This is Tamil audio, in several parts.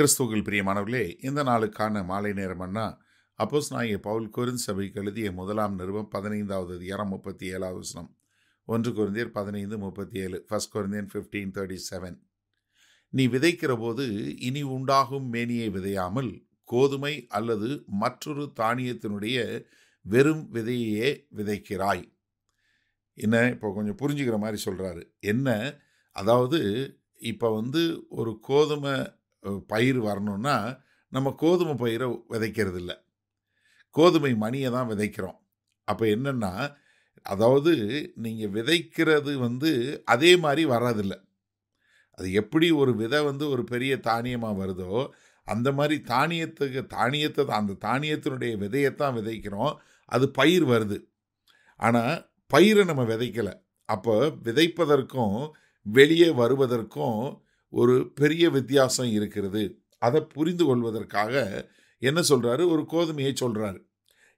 கிறிஸ்துவர்கள் பிரியமானவர்களே இந்த நாளுக்கான மாலை நேரம்னா அப்போஸ் நாய பவுல் குருந்த் சபைக்கு எழுதிய முதலாம் நிறுவம் பதினைந்தாவது அதிகாரம் முப்பத்தி ஏழாவது வசனம் ஒன்று குருந்தியர் பதினைந்து முப்பத்தி ஏழு first Corinthian fifteen thirty seven நீ விதைக்கிற போது இனி உண்டாகும் மேனியை விதையாமல் கோதுமை அல்லது மற்றொரு தானியத்தினுடைய வெறும் விதையையே விதைக்கிறாய் என்ன இப்போ கொஞ்சம் புரிஞ்சுக்கிற மாதிரி சொல்கிறாரு என்ன அதாவது இப்போ வந்து ஒரு கோதுமை பயிர் வரணும்னா நம்ம கோதுமை பயிரை விதைக்கிறது இல்லை கோதுமை மணியை தான் விதைக்கிறோம் அப்போ என்னென்னா அதாவது நீங்கள் விதைக்கிறது வந்து அதே மாதிரி வராதில்லை அது எப்படி ஒரு விதை வந்து ஒரு பெரிய தானியமாக வருதோ அந்த மாதிரி தானியத்துக்கு தானியத்தை தான் அந்த தானியத்தினுடைய விதையைத்தான் விதைக்கிறோம் அது பயிர் வருது ஆனால் பயிரை நம்ம விதைக்கலை அப்போ விதைப்பதற்கும் வெளியே வருவதற்கும் ஒரு பெரிய வித்தியாசம் இருக்கிறது அதை புரிந்து கொள்வதற்காக என்ன சொல்கிறாரு ஒரு கோதுமையை சொல்கிறாரு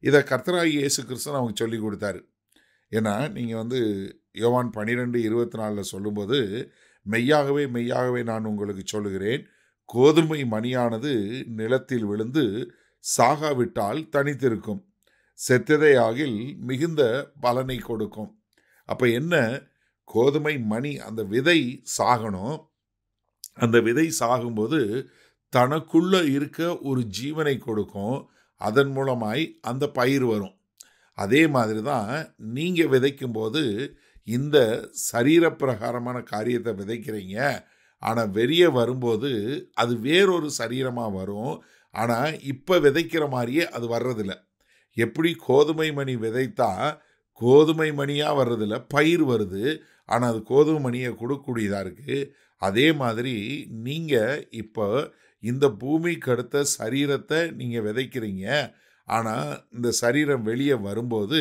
இதை கர்த்தராகி இயேசு கிறிஸ்தன் அவங்க சொல்லி கொடுத்தாரு ஏன்னா நீங்கள் வந்து யோவான் பன்னிரெண்டு இருபத்தி நாலில் சொல்லும்போது மெய்யாகவே மெய்யாகவே நான் உங்களுக்கு சொல்லுகிறேன் கோதுமை மணியானது நிலத்தில் விழுந்து சாகாவிட்டால் தனித்திருக்கும் செத்ததை ஆகில் மிகுந்த பலனை கொடுக்கும் அப்போ என்ன கோதுமை மணி அந்த விதை சாகணும் அந்த விதை சாகும்போது தனக்குள்ளே இருக்க ஒரு ஜீவனை கொடுக்கும் அதன் மூலமாய் அந்த பயிர் வரும் அதே மாதிரி தான் நீங்கள் விதைக்கும் போது இந்த சரீரப்பிரகாரமான காரியத்தை விதைக்கிறீங்க ஆனால் வெளியே வரும்போது அது வேறொரு சரீரமாக வரும் ஆனால் இப்போ விதைக்கிற மாதிரியே அது வர்றதில்ல எப்படி கோதுமை மணி விதைத்தா கோதுமை மணியாக வர்றதில்ல பயிர் வருது ஆனால் அது கோதுமை மணியை கொடுக்கக்கூடியதாக இருக்குது அதே மாதிரி நீங்கள் இப்போ இந்த பூமிக்கு அடுத்த சரீரத்தை நீங்கள் விதைக்கிறீங்க ஆனால் இந்த சரீரம் வெளியே வரும்போது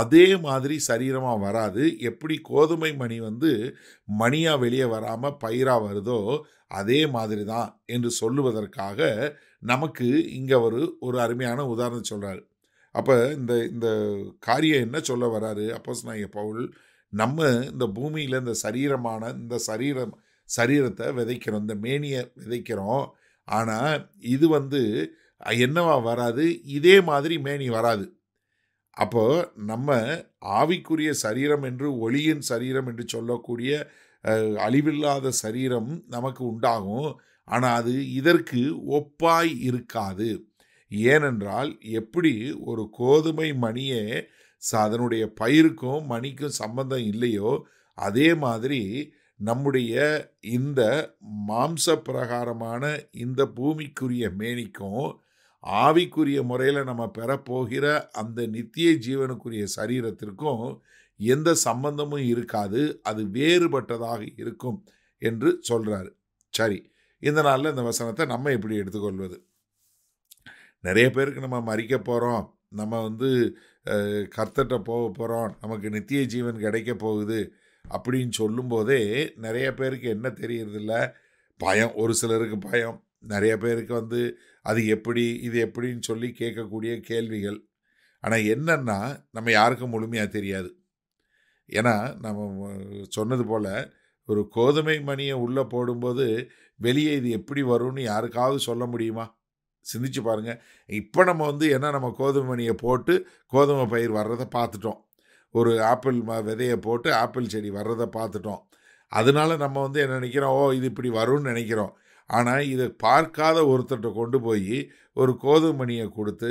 அதே மாதிரி சரீரமாக வராது எப்படி கோதுமை மணி வந்து மணியாக வெளியே வராமல் பயிராக வருதோ அதே மாதிரி தான் என்று சொல்லுவதற்காக நமக்கு இங்கே ஒரு ஒரு அருமையான உதாரணம் சொல்கிறார் அப்போ இந்த இந்த காரியம் என்ன சொல்ல வராரு அப்போஸ் நான் பவுல் நம்ம இந்த பூமியில் இந்த சரீரமான இந்த சரீரம் சரீரத்தை விதைக்கிறோம் இந்த மேனியை விதைக்கிறோம் ஆனால் இது வந்து என்னவா வராது இதே மாதிரி மேனி வராது அப்போ நம்ம ஆவிக்குரிய சரீரம் என்று ஒளியின் சரீரம் என்று சொல்லக்கூடிய அழிவில்லாத சரீரம் நமக்கு உண்டாகும் ஆனால் அது இதற்கு ஒப்பாய் இருக்காது ஏனென்றால் எப்படி ஒரு கோதுமை மணியே அதனுடைய பயிருக்கும் மணிக்கும் சம்பந்தம் இல்லையோ அதே மாதிரி நம்முடைய இந்த மாம்ச பிரகாரமான இந்த பூமிக்குரிய மேனிக்கும் ஆவிக்குரிய முறையில் நம்ம பெறப்போகிற அந்த நித்திய ஜீவனுக்குரிய சரீரத்திற்கும் எந்த சம்பந்தமும் இருக்காது அது வேறுபட்டதாக இருக்கும் என்று சொல்கிறாரு சரி இந்த நாளில் இந்த வசனத்தை நம்ம எப்படி எடுத்துக்கொள்வது நிறைய பேருக்கு நம்ம மறிக்க போகிறோம் நம்ம வந்து கர்த்தட்ட போக போகிறோம் நமக்கு நித்திய ஜீவன் கிடைக்க போகுது அப்படின்னு சொல்லும்போதே நிறைய பேருக்கு என்ன தெரியறதில்ல பயம் ஒரு சிலருக்கு பயம் நிறைய பேருக்கு வந்து அது எப்படி இது எப்படின்னு சொல்லி கேட்கக்கூடிய கேள்விகள் ஆனால் என்னென்னா நம்ம யாருக்கும் முழுமையாக தெரியாது ஏன்னா நம்ம சொன்னது போல் ஒரு கோதுமை மணியை உள்ளே போடும்போது வெளியே இது எப்படி வரும்னு யாருக்காவது சொல்ல முடியுமா சிந்திச்சு பாருங்கள் இப்போ நம்ம வந்து என்ன நம்ம கோதுமை மணியை போட்டு கோதுமை பயிர் வர்றதை பார்த்துட்டோம் ஒரு ஆப்பிள் ம விதையை போட்டு ஆப்பிள் செடி வர்றதை பார்த்துட்டோம் அதனால நம்ம வந்து என்ன நினைக்கிறோம் ஓ இது இப்படி வரும்னு நினைக்கிறோம் ஆனால் இதை பார்க்காத ஒருத்தர்கிட்ட கொண்டு போய் ஒரு கோதுமணியை கொடுத்து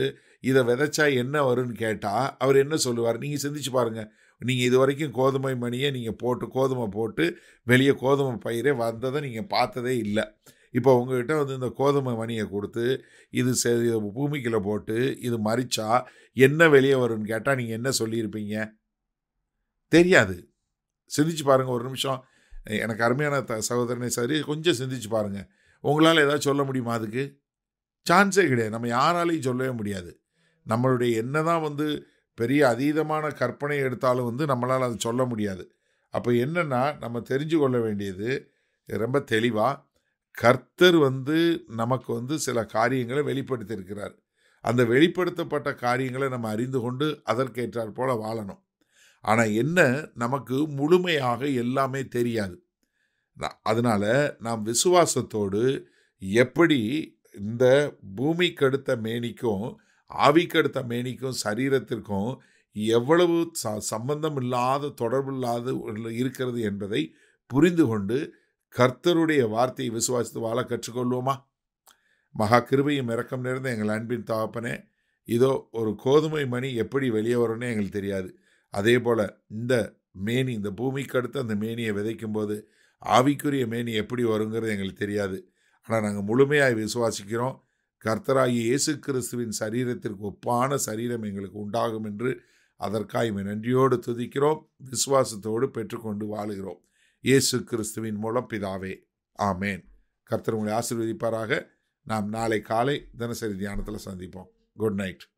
இதை விதைச்சா என்ன வரும்னு கேட்டால் அவர் என்ன சொல்லுவார் நீங்கள் சிந்திச்சு பாருங்கள் நீங்கள் இது வரைக்கும் கோதுமை மணியை நீங்கள் போட்டு கோதுமை போட்டு வெளியே கோதுமை பயிரே வந்ததை நீங்கள் பார்த்ததே இல்லை இப்போ உங்ககிட்ட வந்து இந்த கோதுமை மணியை கொடுத்து இது பூமிக்குள்ளே போட்டு இது மறிச்சா என்ன வெளியே வரும்னு கேட்டால் நீங்கள் என்ன சொல்லியிருப்பீங்க தெரியாது சிந்திச்சு பாருங்கள் ஒரு நிமிஷம் எனக்கு அருமையான த சகோதரனை சரி கொஞ்சம் சிந்திச்சு பாருங்கள் உங்களால் ஏதாவது சொல்ல முடியுமா அதுக்கு சான்ஸே கிடையாது நம்ம யாராலையும் சொல்லவே முடியாது நம்மளுடைய என்ன தான் வந்து பெரிய அதீதமான கற்பனை எடுத்தாலும் வந்து நம்மளால் அதை சொல்ல முடியாது அப்போ என்னென்னா நம்ம தெரிஞ்சு கொள்ள வேண்டியது ரொம்ப தெளிவாக கர்த்தர் வந்து நமக்கு வந்து சில காரியங்களை வெளிப்படுத்தியிருக்கிறார் அந்த வெளிப்படுத்தப்பட்ட காரியங்களை நம்ம அறிந்து கொண்டு அதற்கேற்றாற் போல் வாழணும் ஆனால் என்ன நமக்கு முழுமையாக எல்லாமே தெரியாது அதனால் நாம் விசுவாசத்தோடு எப்படி இந்த பூமி கடுத்த மேனிக்கும் ஆவி அடுத்த மேனிக்கும் சரீரத்திற்கும் எவ்வளவு ச சம்பந்தம் இல்லாத தொடர்பு இல்லாத இருக்கிறது என்பதை புரிந்து கொண்டு கர்த்தருடைய வார்த்தையை விசுவாசித்து வாழ கற்றுக்கொள்வோமா மகா கிருபையும் இறக்கம் நிறைந்த எங்கள் அன்பின் தகப்பனே இதோ ஒரு கோதுமை மணி எப்படி வெளியே வரும்னு எங்களுக்கு தெரியாது அதே போல் இந்த மேனி இந்த பூமிக்கு அடுத்து அந்த மேனியை விதைக்கும் போது ஆவிக்குரிய மேனி எப்படி வருங்கிறது எங்களுக்கு தெரியாது ஆனால் நாங்கள் முழுமையாக விசுவாசிக்கிறோம் கர்த்தராகி இயேசு கிறிஸ்துவின் சரீரத்திற்கு ஒப்பான சரீரம் எங்களுக்கு உண்டாகும் என்று அதற்காக நன்றியோடு துதிக்கிறோம் விசுவாசத்தோடு பெற்றுக்கொண்டு வாழுகிறோம் இயேசு கிறிஸ்துவின் மூலம் பிதாவே ஆமேன் கர்த்தர் உங்களை ஆசீர்வதிப்பாராக நாம் நாளை காலை தினசரி தியானத்தில் சந்திப்போம் குட் நைட்